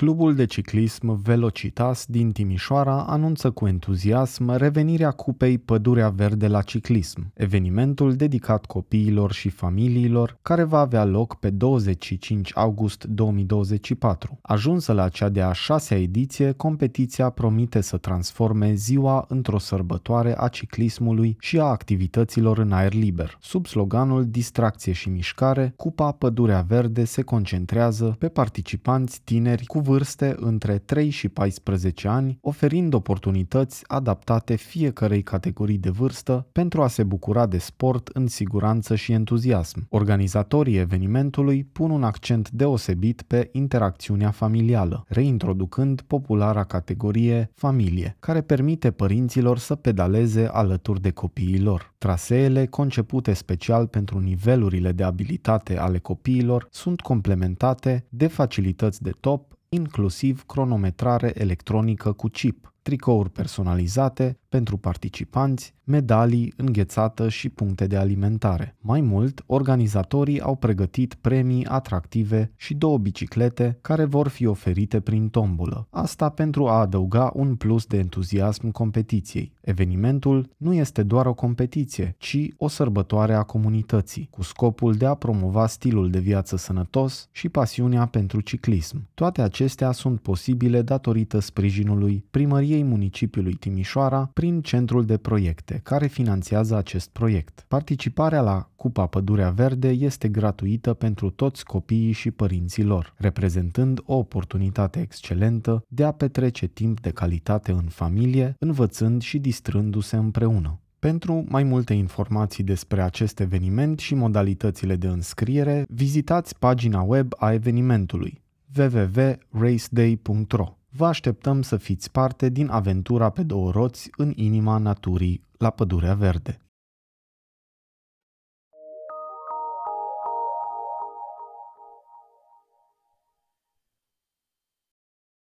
Clubul de ciclism Velocitas din Timișoara anunță cu entuziasm revenirea Cupei Pădurea Verde la Ciclism, evenimentul dedicat copiilor și familiilor, care va avea loc pe 25 august 2024. Ajunsă la cea de-a șasea ediție, competiția promite să transforme ziua într-o sărbătoare a ciclismului și a activităților în aer liber. Sub sloganul Distracție și mișcare, Cupa Pădurea Verde se concentrează pe participanți tineri cu vârste între 3 și 14 ani, oferind oportunități adaptate fiecarei categorii de vârstă pentru a se bucura de sport în siguranță și entuziasm. Organizatorii evenimentului pun un accent deosebit pe interacțiunea familială, reintroducând populara categorie familie, care permite părinților să pedaleze alături de copiii lor. Traseele concepute special pentru nivelurile de abilitate ale copiilor sunt complementate de facilități de top, inclusiv cronometrare electronică cu chip, tricouri personalizate, pentru participanți, medalii, înghețată și puncte de alimentare. Mai mult, organizatorii au pregătit premii atractive și două biciclete care vor fi oferite prin tombulă. Asta pentru a adăuga un plus de entuziasm competiției. Evenimentul nu este doar o competiție, ci o sărbătoare a comunității, cu scopul de a promova stilul de viață sănătos și pasiunea pentru ciclism. Toate acestea sunt posibile datorită sprijinului primăriei municipiului Timișoara, prin Centrul de Proiecte, care finanțează acest proiect. Participarea la Cupa Pădurea Verde este gratuită pentru toți copiii și părinții lor, reprezentând o oportunitate excelentă de a petrece timp de calitate în familie, învățând și distrându-se împreună. Pentru mai multe informații despre acest eveniment și modalitățile de înscriere, vizitați pagina web a evenimentului www.raceday.ro. Vă așteptăm să fiți parte din aventura pe două roți în inima naturii, la Pădurea Verde.